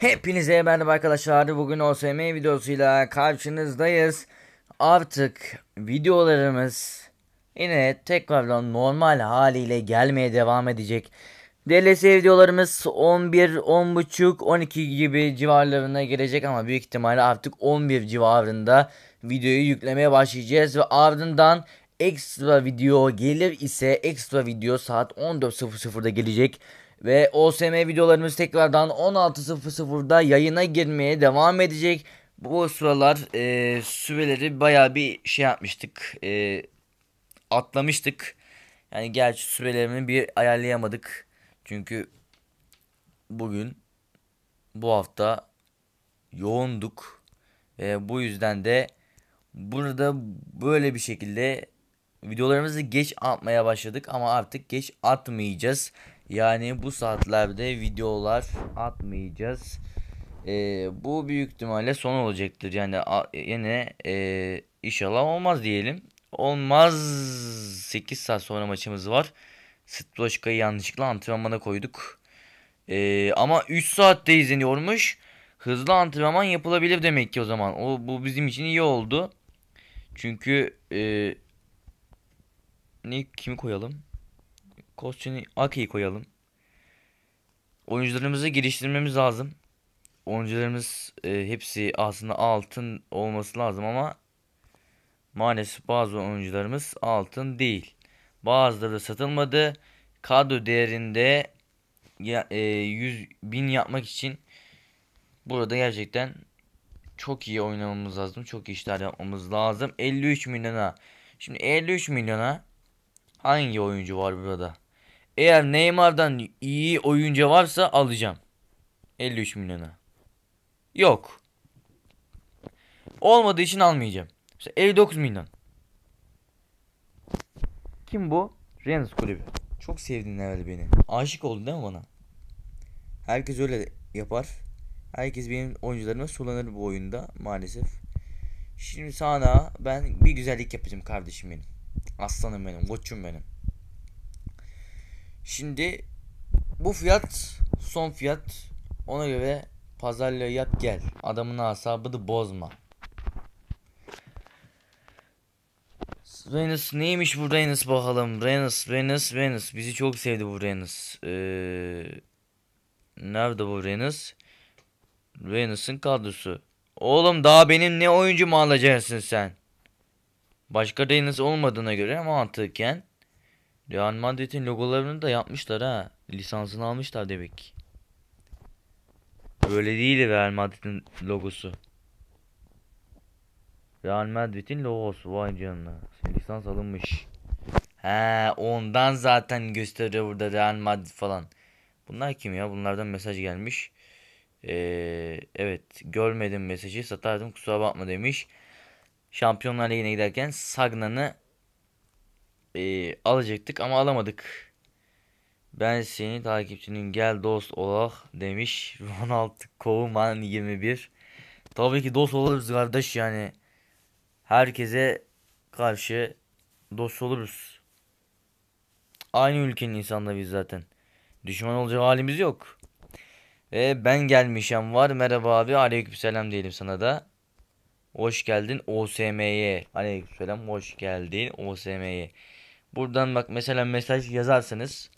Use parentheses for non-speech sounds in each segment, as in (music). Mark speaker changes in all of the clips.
Speaker 1: Hepinize merhaba arkadaşlar. Bugün OSM videosuyla karşınızdayız. Artık videolarımız yine tekrardan normal haliyle gelmeye devam edecek. DLS videolarımız 11, 10.30, 12 gibi civarlarına gelecek ama büyük ihtimalle artık 11 civarında videoyu yüklemeye başlayacağız ve ardından ekstra video gelir ise ekstra video saat 14.00'da gelecek. Ve OSM videolarımız tekrardan 16.00'da yayına girmeye devam edecek. Bu sıralar e, süreleri baya bir şey yapmıştık. E, atlamıştık. Yani gerçi sürelerini bir ayarlayamadık. Çünkü bugün bu hafta yoğunduk. ve bu yüzden de burada böyle bir şekilde videolarımızı geç atmaya başladık ama artık geç atmayacağız. Yani bu saatlerde videolar atmayacağız. Ee, bu büyük ihtimalle son olacaktır. Yani yine e, inşallah olmaz diyelim. Olmaz 8 saat sonra maçımız var. Stroşka'yı yanlışlıkla antrenmana koyduk. Ee, ama 3 saatte izleniyormuş. Hızlı antrenman yapılabilir demek ki o zaman. O bu bizim için iyi oldu. Çünkü e, ne kimi koyalım? Koçini Aki'yi koyalım. Oyuncularımızı geliştirmemiz lazım. Oyuncularımız e, hepsi aslında altın olması lazım ama maalesef bazı oyuncularımız altın değil. Bazıları da satılmadı. Kadro değerinde ya, e, 100 bin yapmak için burada gerçekten çok iyi oynamamız lazım. Çok iyi işler yapmamız lazım. 53 milyona. Şimdi 53 milyona hangi oyuncu var burada? Eğer Neymar'dan iyi oyuncu varsa alacağım. 53 milyona. Yok. Olmadığı için almayacağım. Mesela 59 milyon. Kim bu? Rennes kulübü. Çok sevdin herhalde beni. Aşık oldun değil mi bana? Herkes öyle yapar. Herkes benim oyuncularıma sulanır bu oyunda maalesef. Şimdi sana ben bir güzellik yapacağım kardeşim benim. Aslanım benim, koçum benim. Şimdi bu fiyat son fiyat. Ona göre pazarlığı yap gel. Adamın asabını bozma. Venus neymiş bu Venus bakalım. Venus, Venus, Venus. Bizi çok sevdi bu Venus. Ee, nerede bu Venus? Venus'ın kadrosu. Oğlum daha benim ne oyuncu mu alacaksın sen? Başka Venus olmadığına göre mantıken Real Madrid'in logolarını da yapmışlar ha. Lisansını almışlar demek ki. Böyle değil Real Madrid'in logosu. Real Madrid'in logosu vay canına. Lisans alınmış. He ondan zaten gösteriyor burada Real Madrid falan. Bunlar kim ya? Bunlardan mesaj gelmiş. Ee, evet görmedim mesajı satardım kusura bakma demiş. Şampiyonlar Ligi'ne giderken Sagna'nı e, alacaktık ama alamadık. Ben seni takipçinin gel dost olak demiş (laughs) Ronald Koeman 21. Tabii ki dost oluruz kardeş yani. Herkese karşı dost oluruz. Aynı ülkenin insanları biz zaten. Düşman olacak halimiz yok. Ve ben gelmişim var. Merhaba abi. Aleykümselam diyelim sana da. Hoş geldin OSM'ye. Aleykümselam. Hoş geldin OSM'ye. Buradan bak mesela mesaj yazarsanız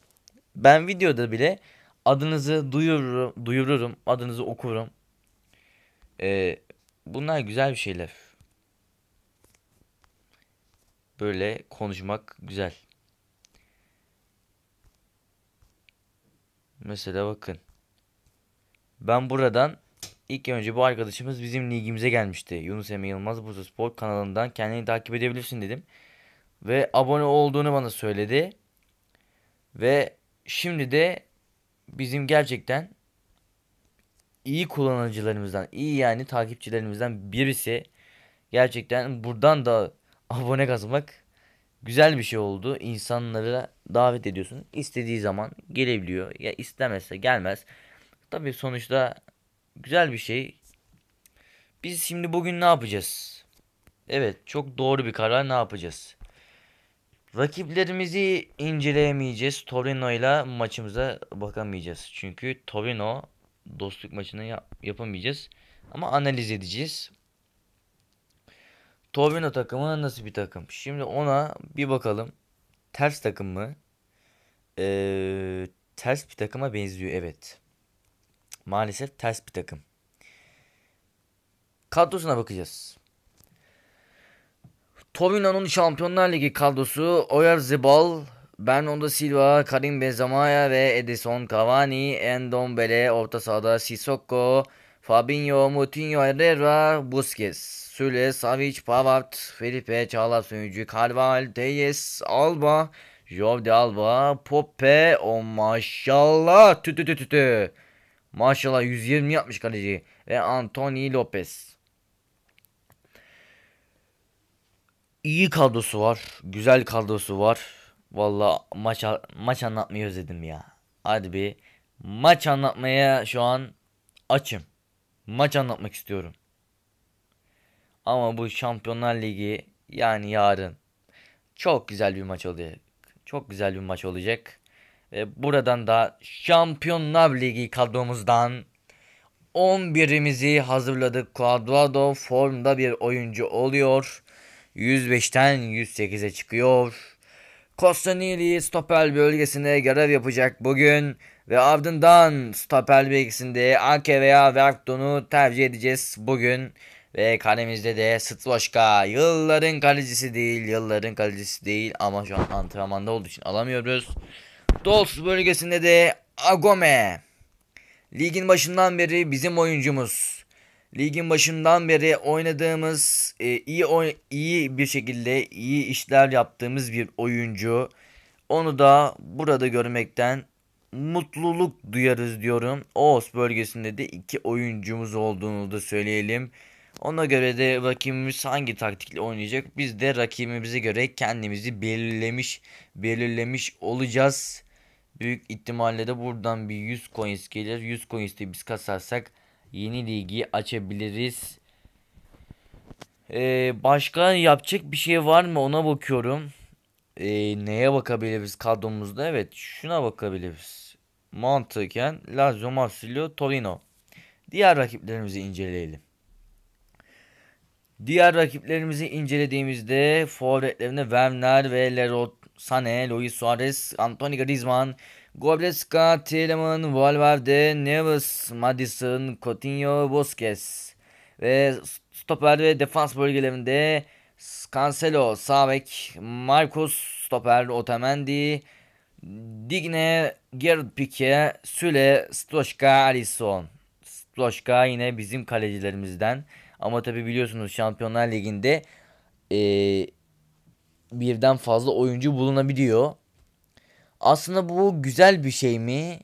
Speaker 1: ben videoda bile adınızı duyururum, duyururum adınızı okurum. Ee, bunlar güzel bir şeyler. Böyle konuşmak güzel. Mesela bakın. Ben buradan ilk önce bu arkadaşımız bizim ligimize gelmişti. Yunus Emre Yılmaz Bursa Spor kanalından kendini takip edebilirsin dedim ve abone olduğunu bana söyledi. Ve şimdi de bizim gerçekten iyi kullanıcılarımızdan, iyi yani takipçilerimizden birisi gerçekten buradan da (laughs) abone kazanmak güzel bir şey oldu. İnsanları davet ediyorsun. İstediği zaman gelebiliyor. Ya istemezse gelmez. Tabii sonuçta güzel bir şey. Biz şimdi bugün ne yapacağız? Evet, çok doğru bir karar. Ne yapacağız? Rakiplerimizi inceleyemeyeceğiz. Torino ile maçımıza bakamayacağız. Çünkü Torino dostluk maçını yap yapamayacağız. Ama analiz edeceğiz. Torino takımı nasıl bir takım? Şimdi ona bir bakalım. Ters takım mı? Ee, ters bir takıma benziyor evet. Maalesef ters bir takım. Kadrosuna bakacağız. Torino'nun Şampiyonlar Ligi kadrosu Oyarzabal, Bernardo Silva, Karim Benzema ve Edison Cavani, Endombele, orta sahada Sissoko, Fabinho, Moutinho, Herrera, Busquets, Süle, Savic, Pavard, Felipe, Çağlar Sönücü, Carval, Teyes, Alba, Jovde Alba, Pope, o oh maşallah tütü tütü tütü. Maşallah 120 yapmış kaleci ve Anthony Lopez. iyi kadrosu var. Güzel kadrosu var. Valla maç, maç anlatmayı özledim ya. Hadi bir maç anlatmaya şu an açım. Maç anlatmak istiyorum. Ama bu Şampiyonlar Ligi yani yarın çok güzel bir maç olacak. Çok güzel bir maç olacak. Ve buradan da Şampiyonlar Ligi kadromuzdan 11'imizi hazırladık. Cuadrado formda bir oyuncu oluyor. 105'ten 108'e çıkıyor. Kostanili stopel bölgesinde görev yapacak bugün ve ardından stopel bölgesinde Anke veya Verton'u tercih edeceğiz bugün. Ve kalemizde de Stvoşka yılların kalecisi değil yılların kalecisi değil ama şu an antrenmanda olduğu için alamıyoruz. Dols bölgesinde de Agome. Ligin başından beri bizim oyuncumuz ligin başından beri oynadığımız e, iyi iyi bir şekilde iyi işler yaptığımız bir oyuncu. Onu da burada görmekten mutluluk duyarız diyorum. Oğuz bölgesinde de iki oyuncumuz olduğunu da söyleyelim. Ona göre de rakibimiz hangi taktikle oynayacak? Biz de rakibimize göre kendimizi belirlemiş belirlemiş olacağız. Büyük ihtimalle de buradan bir 100 coins gelir. 100 coins de biz kasarsak yeni ligi açabiliriz. Ee, başka yapacak bir şey var mı ona bakıyorum. Ee, neye bakabiliriz kadromuzda? Evet şuna bakabiliriz. Mantıken Lazio, Marsilio, Torino. Diğer rakiplerimizi inceleyelim. Diğer rakiplerimizi incelediğimizde forvetlerine Werner ve Leroy Sané, Luis Suarez, Antonio Griezmann, Goretzka, Tielemans, Valverde, Neves, Madison, Coutinho, Busquets ve stoper ve defans bölgelerinde Cancelo, Sabek, Marcus, stoper Otamendi, Digne, Gerard Pique, Süle, Stoşka, Alisson. Stoşka yine bizim kalecilerimizden. Ama tabi biliyorsunuz Şampiyonlar Ligi'nde e, birden fazla oyuncu bulunabiliyor. Aslında bu güzel bir şey mi?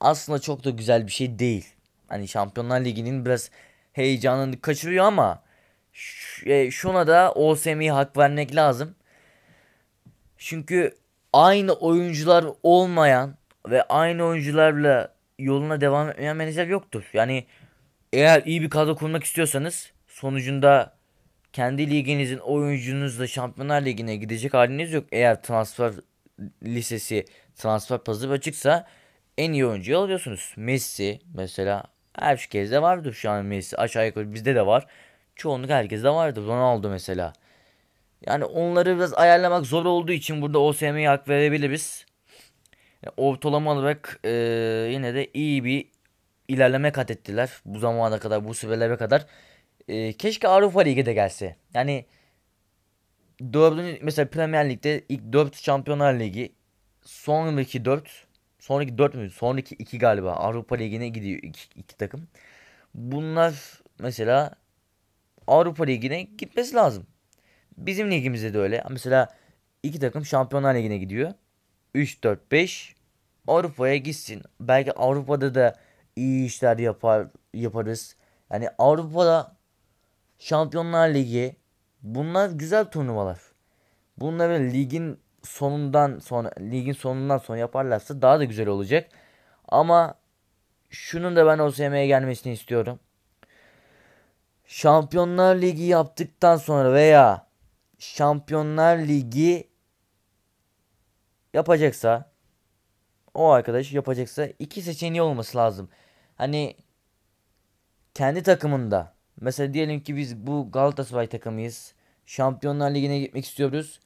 Speaker 1: Aslında çok da güzel bir şey değil. Hani Şampiyonlar Ligi'nin biraz heyecanını kaçırıyor ama e, şuna da Osem'i hak vermek lazım. Çünkü aynı oyuncular olmayan ve aynı oyuncularla yoluna devam etmeyen menajer yoktur. Yani eğer iyi bir kadro kurmak istiyorsanız sonucunda kendi liginizin oyuncunuzla Şampiyonlar Ligi'ne gidecek haliniz yok eğer transfer Lisesi transfer pazarı açıksa en iyi oyuncuyu alıyorsunuz. Messi mesela herkes şey de vardır şu an Messi aşağı yukarı bizde de var. Çoğunluk herkes herkeste vardır. Ronaldo mesela. Yani onları biraz ayarlamak zor olduğu için burada OSM'ye hak verebiliriz. Yani ortalama olarak e, yine de iyi bir ilerleme kat ettiler. Bu zamana kadar, bu sürelere kadar. E, keşke Avrupa Ligi de gelse. Yani dördüncü mesela Premier Lig'de ilk dört Şampiyonlar Ligi sonraki dört sonraki dört mü sonraki iki galiba Avrupa Ligi'ne gidiyor iki, iki takım. Bunlar mesela Avrupa Ligi'ne gitmesi lazım. Bizim ligimizde de öyle. Mesela iki takım Şampiyonlar Ligi'ne gidiyor. 3 4 5 Avrupa'ya gitsin. Belki Avrupa'da da iyi işler yapar yaparız. Yani Avrupa'da Şampiyonlar Ligi Bunlar güzel turnuvalar. Bunları ligin sonundan sonra ligin sonundan sonra yaparlarsa daha da güzel olacak. Ama şunun da ben OSM'ye gelmesini istiyorum. Şampiyonlar Ligi yaptıktan sonra veya Şampiyonlar Ligi yapacaksa o arkadaş yapacaksa iki seçeneği olması lazım. Hani kendi takımında Mesela diyelim ki biz bu Galatasaray takımıyız. Şampiyonlar Ligi'ne gitmek istiyoruz.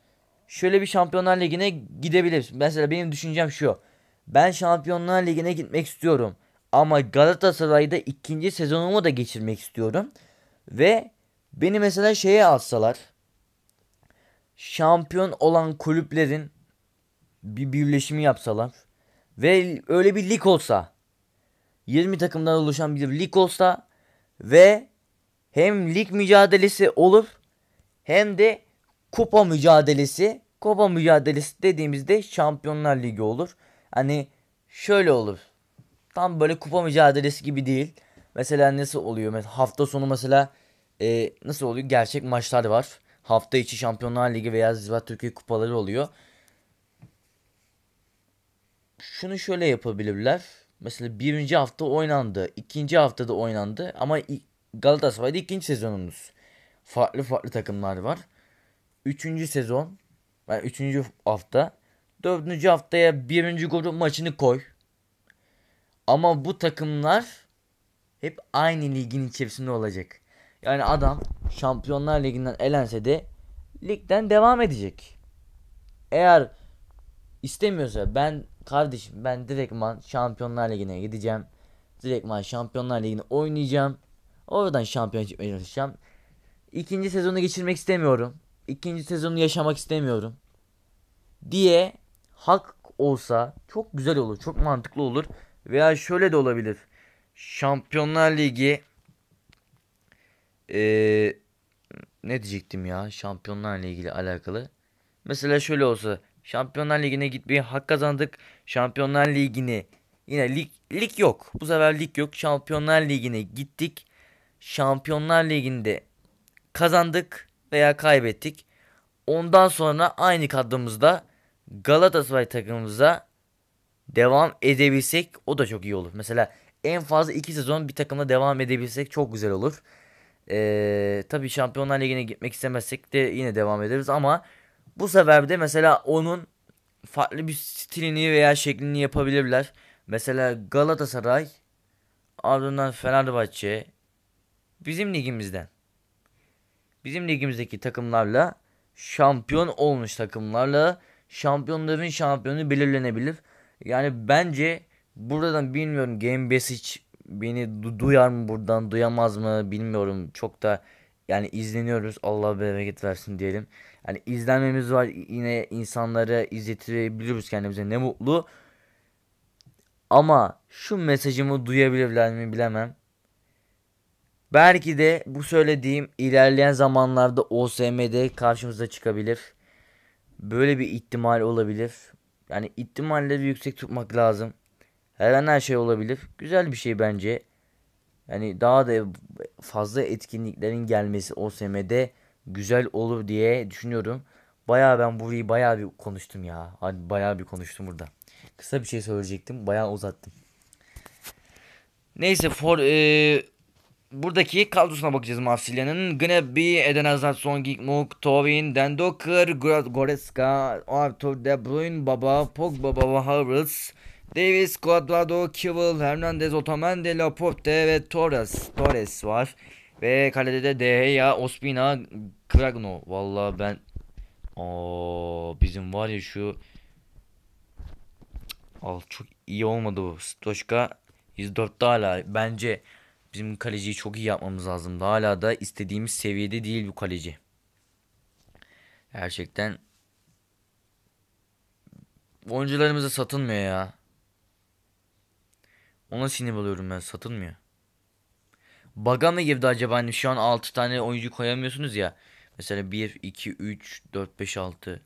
Speaker 1: Şöyle bir Şampiyonlar Ligi'ne gidebiliriz. Mesela benim düşüncem şu. Ben Şampiyonlar Ligi'ne gitmek istiyorum. Ama Galatasaray'da ikinci sezonumu da geçirmek istiyorum. Ve beni mesela şeye alsalar. Şampiyon olan kulüplerin bir birleşimi yapsalar. Ve öyle bir lig olsa. 20 takımdan oluşan bir lig olsa. Ve hem lig mücadelesi olur hem de kupa mücadelesi. Kupa mücadelesi dediğimizde Şampiyonlar Ligi olur. Hani şöyle olur. Tam böyle kupa mücadelesi gibi değil. Mesela nasıl oluyor? Mesela hafta sonu mesela e, nasıl oluyor? Gerçek maçlar var. Hafta içi Şampiyonlar Ligi veya Ziraat Türkiye kupaları oluyor. Şunu şöyle yapabilirler. Mesela birinci hafta oynandı. ikinci haftada oynandı. Ama Galatasaray'da ikinci sezonumuz. Farklı farklı takımlar var. Üçüncü sezon. Yani üçüncü hafta. Dördüncü haftaya birinci grup maçını koy. Ama bu takımlar hep aynı ligin içerisinde olacak. Yani adam Şampiyonlar Ligi'nden elense de ligden devam edecek. Eğer istemiyorsa ben kardeşim ben direktman Şampiyonlar Ligi'ne gideceğim. Direktman Şampiyonlar ligini oynayacağım. Oradan şampiyon çıkmaya çalışacağım. İkinci sezonu geçirmek istemiyorum. İkinci sezonu yaşamak istemiyorum. Diye hak olsa çok güzel olur. Çok mantıklı olur. Veya şöyle de olabilir. Şampiyonlar Ligi ee, ne diyecektim ya Şampiyonlar Ligi ile alakalı. Mesela şöyle olsa Şampiyonlar Ligi'ne gitmeyi hak kazandık. Şampiyonlar Ligi'ni yine lig, lig yok. Bu sefer lig yok. Şampiyonlar Ligi'ne gittik. Şampiyonlar Ligi'nde kazandık veya kaybettik. Ondan sonra aynı kadromuzda Galatasaray takımımıza devam edebilsek o da çok iyi olur. Mesela en fazla iki sezon bir takımla devam edebilsek çok güzel olur. Ee, tabii Şampiyonlar Ligi'ne gitmek istemezsek de yine devam ederiz ama bu sefer de mesela onun farklı bir stilini veya şeklini yapabilirler. Mesela Galatasaray ardından Fenerbahçe, bizim ligimizden bizim ligimizdeki takımlarla şampiyon olmuş takımlarla şampiyonların şampiyonu belirlenebilir. Yani bence buradan bilmiyorum Game Basic beni du- duyar mı buradan duyamaz mı bilmiyorum. Çok da yani izleniyoruz Allah bereket versin diyelim. Yani izlenmemiz var yine insanlara izletirebiliyoruz kendimize ne mutlu. Ama şu mesajımı duyabilirler mi bilemem. Belki de bu söylediğim ilerleyen zamanlarda OSM'de karşımıza çıkabilir. Böyle bir ihtimal olabilir. Yani ihtimalleri yüksek tutmak lazım. Her an her şey olabilir. Güzel bir şey bence. Yani daha da fazla etkinliklerin gelmesi OSM'de güzel olur diye düşünüyorum. Baya ben burayı baya bir konuştum ya. Hani baya bir konuştum burada. Kısa bir şey söyleyecektim. Baya uzattım. Neyse for e, buradaki kadrosuna bakacağız Marsilya'nın. Gnabry, Eden Hazard, Son Gikmuk, Tovin, Dendoker, Goretzka, Arthur De Bruyne, Baba, Pogba, Baba, Havertz, Davis, Cuadrado, kivil Hernandez, otamendi Laporte ve Torres, Torres var. Ve kalede de Deheya, Ospina, Kragno. Valla ben... o bizim var ya şu... Al çok iyi olmadı bu. Stoşka 104'te hala. Bence Bizim kaleciyi çok iyi yapmamız lazım. Hala da istediğimiz seviyede değil bu kaleci. Gerçekten oyuncularımıza satılmıyor ya. Ona sinir oluyorum ben satılmıyor. Baga mı girdi acaba hani şu an 6 tane oyuncu koyamıyorsunuz ya. Mesela 1, 2, 3, 4, 5, 6.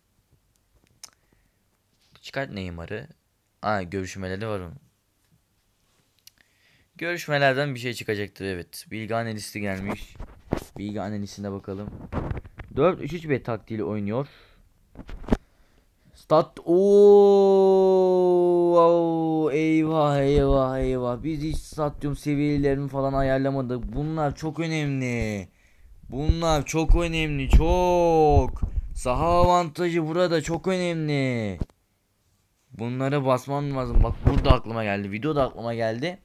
Speaker 1: Çıkart Neymar'ı. Aa görüşmeleri var onun. Görüşmelerden bir şey çıkacaktır evet. Bilgi analisti gelmiş. Bilgi analistine bakalım. 4-3-3 bet taktiğiyle oynuyor. Stat o eyvah eyvah eyvah. Biz hiç stadyum seviyelerini falan ayarlamadık. Bunlar çok önemli. Bunlar çok önemli çok. Saha avantajı burada çok önemli. Bunlara basmam lazım. Bak burada aklıma geldi. Videoda aklıma geldi.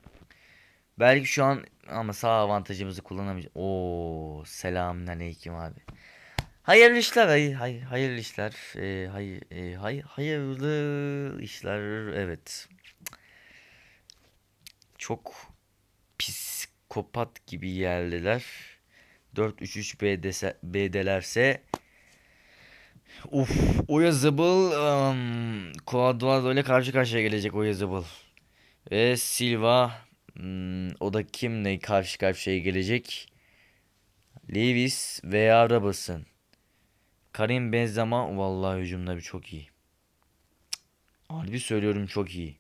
Speaker 1: Belki şu an ama sağ avantajımızı kullanamayacağız. Oo selamünaleyküm abi. Hayırlı işler, hay, hay, hayırlı işler, ee, e, hay, hay, hayırlı işler, evet. Çok pis kopat gibi yerliler. 4-3-3 BD'se, BD'lerse Uf, Oyazabal um, Quadrado ile karşı karşıya gelecek Oyazabal. Ve Silva Hmm, o da kimle karşı karşıya gelecek? Lewis veya Robertson. Karim Benzema vallahi hücumda bir çok iyi. Harbi söylüyorum çok iyi.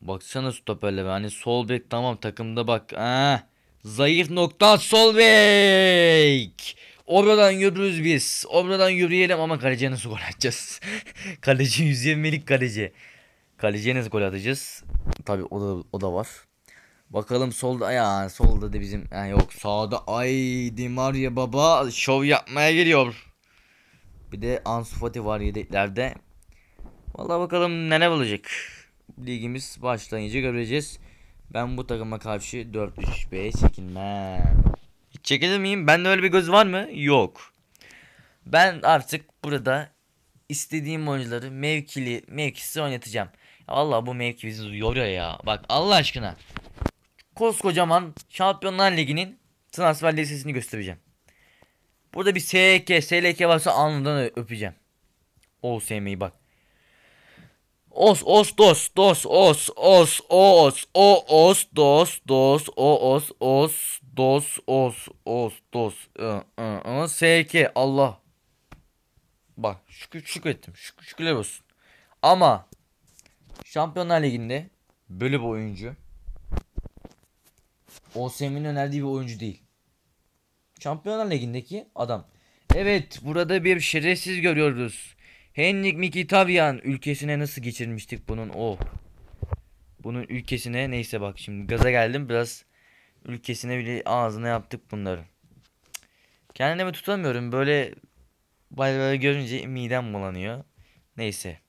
Speaker 1: Baksana stoperle hani sol bek tamam takımda bak. Ha, zayıf nokta sol bek. Oradan yürürüz biz. Oradan yürüyelim ama kaleciye nasıl gol atacağız? (laughs) kaleci 120'lik kaleci. Kaleciye gol atacağız? Tabi o da, o da var. Bakalım solda ya solda da bizim yani yok sağda ay Dimar ya baba şov yapmaya geliyor. Bir de Ansu Fati var yedeklerde. Vallahi bakalım nene olacak. Ligimiz başlayınca göreceğiz. Ben bu takıma karşı 4-3-5'e çekilmem. Hiç çekilir miyim? Bende öyle bir göz var mı? Yok. Ben artık burada istediğim oyuncuları mevkili, mevkisi oynatacağım. Allah bu mevki bizi yoruyor ya. Bak Allah aşkına. Koskocaman Şampiyonlar Ligi'nin transfer listesini göstereceğim. Burada bir SK, SLK varsa alnından öpeceğim. OSM'yi bak. Os, os, dos, dos, os, os, os, o, os, dos, dos, o, os, os, dos, os, os, dos, ı, ı, ı, SK, Allah. Bak şükür, şükür ettim. şükürler olsun. Ama Şampiyonlar Ligi'nde böyle bir oyuncu Osimhen'in önerdiği bir oyuncu değil. Şampiyonlar Ligi'ndeki adam. Evet burada bir şerefsiz görüyoruz. Henrik Mikitavyan ülkesine nasıl geçirmiştik bunun o. Oh. Bunun ülkesine neyse bak şimdi gaza geldim biraz ülkesine bile ağzına yaptık bunları. Kendimi tutamıyorum böyle böyle görünce midem bulanıyor. Neyse.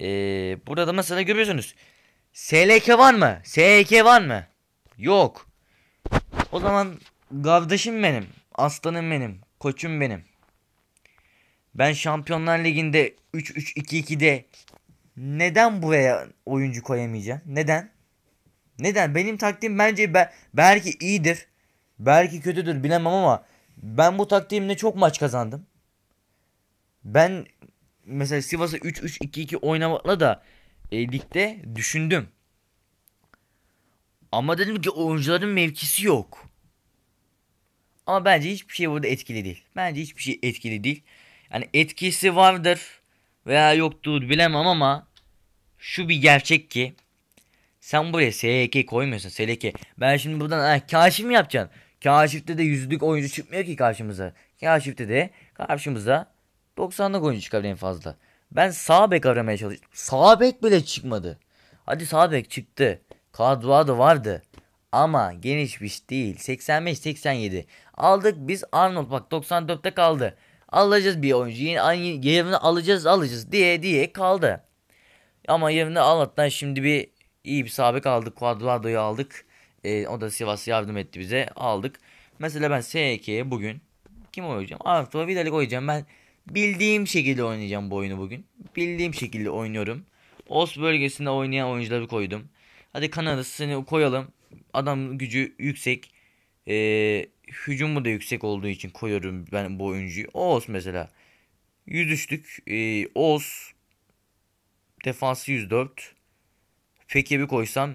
Speaker 1: Ee, burada da mesela görüyorsunuz. SLK var mı? SLK var mı? Yok. O zaman kardeşim benim. Aslanım benim. Koçum benim. Ben Şampiyonlar Ligi'nde 3-3-2-2'de neden buraya oyuncu koyamayacağım? Neden? Neden? Benim taktiğim bence be belki iyidir. Belki kötüdür bilemem ama ben bu taktiğimle çok maç kazandım. Ben mesela Sivas'a 3-3-2-2 oynamakla da e, ligde düşündüm. Ama dedim ki oyuncuların mevkisi yok. Ama bence hiçbir şey burada etkili değil. Bence hiçbir şey etkili değil. Yani etkisi vardır veya yoktur bilemem ama şu bir gerçek ki sen buraya SLK koymuyorsun SLK. Ben şimdi buradan ha, kaşif mi yapacaksın? Kaşifte de yüzlük oyuncu çıkmıyor ki karşımıza. Kaşifte de karşımıza 90'lık oyuncu çıkabilir en fazla. Ben sağ bek aramaya çalıştım. Sağ bek bile çıkmadı. Hadi sağ bek çıktı. da vardı. Ama geniş genişmiş değil. 85-87. Aldık biz Arnold bak 94'te kaldı. Alacağız bir oyuncu. Yeni, yerini alacağız alacağız diye diye kaldı. Ama yerini Allah'tan şimdi bir iyi bir sabık aldık. Quadrado'yu aldık. E, o da Sivas yardım etti bize. Aldık. Mesela ben SK'ye bugün kim oynayacağım? Arturo Vidal'i koyacağım. Ben Bildiğim şekilde oynayacağım bu oyunu bugün. Bildiğim şekilde oynuyorum. Os bölgesinde oynayan oyuncuları koydum. Hadi Kanada'sını koyalım. Adam gücü yüksek. Ee, hücumu da yüksek olduğu için koyuyorum ben bu oyuncuyu. Oğuz mesela. 100 üçlük. Ee, Oğuz defansı 104. Peki bir koysam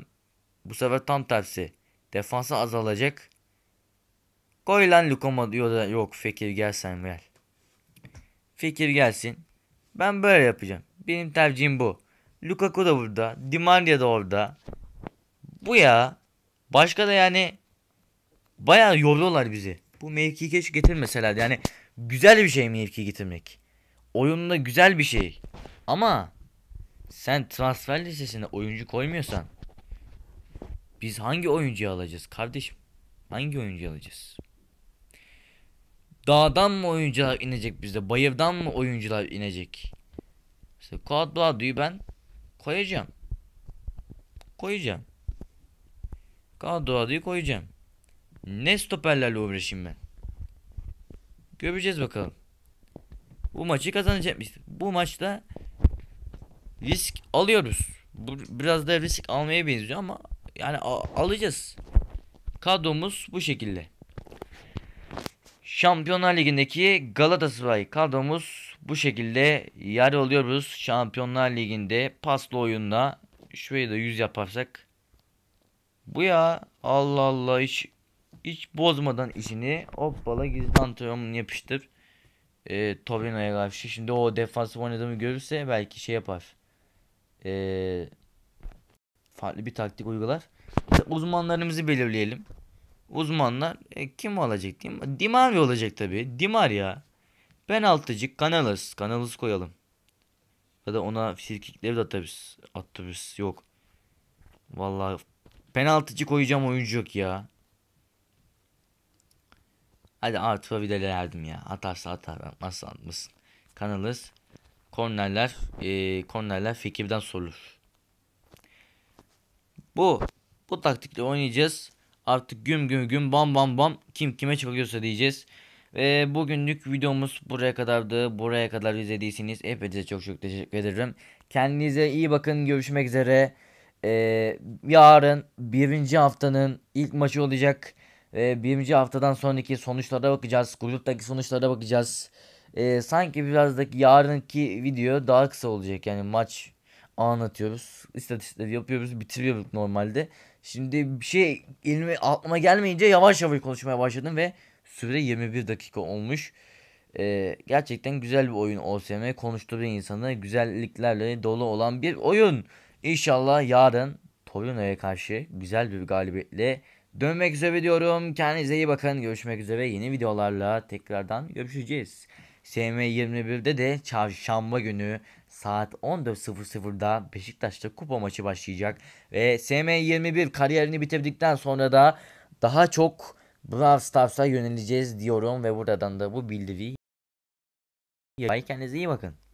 Speaker 1: bu sefer tam tersi. Defansı azalacak. Koy lan Lukoma yok Fekir gel sen gel fikir gelsin. Ben böyle yapacağım. Benim tercihim bu. Lukaku da burada. Di Maria da orada. Bu ya. Başka da yani baya yoruyorlar bizi. Bu mevkiyi keşke getirmeseler. Yani güzel bir şey mevki getirmek. Oyunda güzel bir şey. Ama sen transfer listesine oyuncu koymuyorsan biz hangi oyuncuyu alacağız kardeşim? Hangi oyuncuyu alacağız? Dağdan mı oyuncular inecek bize? Bayırdan mı oyuncular inecek? İşte kağıt radyoyu ben koyacağım. Koyacağım. Kağıt radyoyu koyacağım. Ne stoperlerle uğraşayım ben? Göreceğiz bakalım. Bu maçı kazanacak mıyız? Bu maçta risk alıyoruz. biraz da risk almaya benziyor ama yani alacağız. Kadromuz bu şekilde. Şampiyonlar Ligi'ndeki Galatasaray kadromuz bu şekilde yer alıyoruz. Şampiyonlar Ligi'nde paslı oyunda şurayı da 100 yaparsak bu ya Allah Allah hiç hiç bozmadan işini hoppala gizli antrenmanını yapıştır. E, Torino'ya karşı şimdi o defansı oynadığımı görürse belki şey yapar. E, farklı bir taktik uygular. Uzmanlarımızı belirleyelim uzmanlar e, kim olacak? Dim Dimavi olacak tabi? Dimar ya. Penaltıcı Kanalas. Kanalas koyalım. Ya da ona sirkikleri de atabiliriz. Atabiliriz. Yok. Vallahi penaltıcı koyacağım oyuncu yok ya. Hadi artı vidalardım ya. Atarsa atar. Atmazsa atmasın. Kanalız. Kornerler. E, kornerler fikirden sorulur. Bu. Bu taktikle oynayacağız. Artık güm güm güm bam bam bam kim kime çıkıyorsa diyeceğiz. Ve bugünlük videomuz buraya kadardı. Buraya kadar izlediyseniz hepinize çok çok teşekkür ederim. Kendinize iyi bakın. Görüşmek üzere. Ee, yarın birinci haftanın ilk maçı olacak. Ee, birinci haftadan sonraki sonuçlara bakacağız. Gruptaki sonuçlara bakacağız. Ee, sanki biraz da yarınki video daha kısa olacak. Yani maç anlatıyoruz. İstatistikleri yapıyoruz. Bitiriyoruz normalde. Şimdi bir şey elime aklıma gelmeyince yavaş yavaş konuşmaya başladım ve süre 21 dakika olmuş. Ee, gerçekten güzel bir oyun OSM. Konuştuğu insanı güzelliklerle dolu olan bir oyun. İnşallah yarın Torunaya karşı güzel bir galibiyetle dönmek üzere diyorum. Kendinize iyi bakın. Görüşmek üzere. Yeni videolarla tekrardan görüşeceğiz. SM21'de de çarşamba günü saat 14.00'da Beşiktaş'ta kupa maçı başlayacak. Ve SM21 kariyerini bitirdikten sonra da daha çok Brawl Stars'a yöneleceğiz diyorum ve buradan da bu bildiriyi kendinize iyi bakın.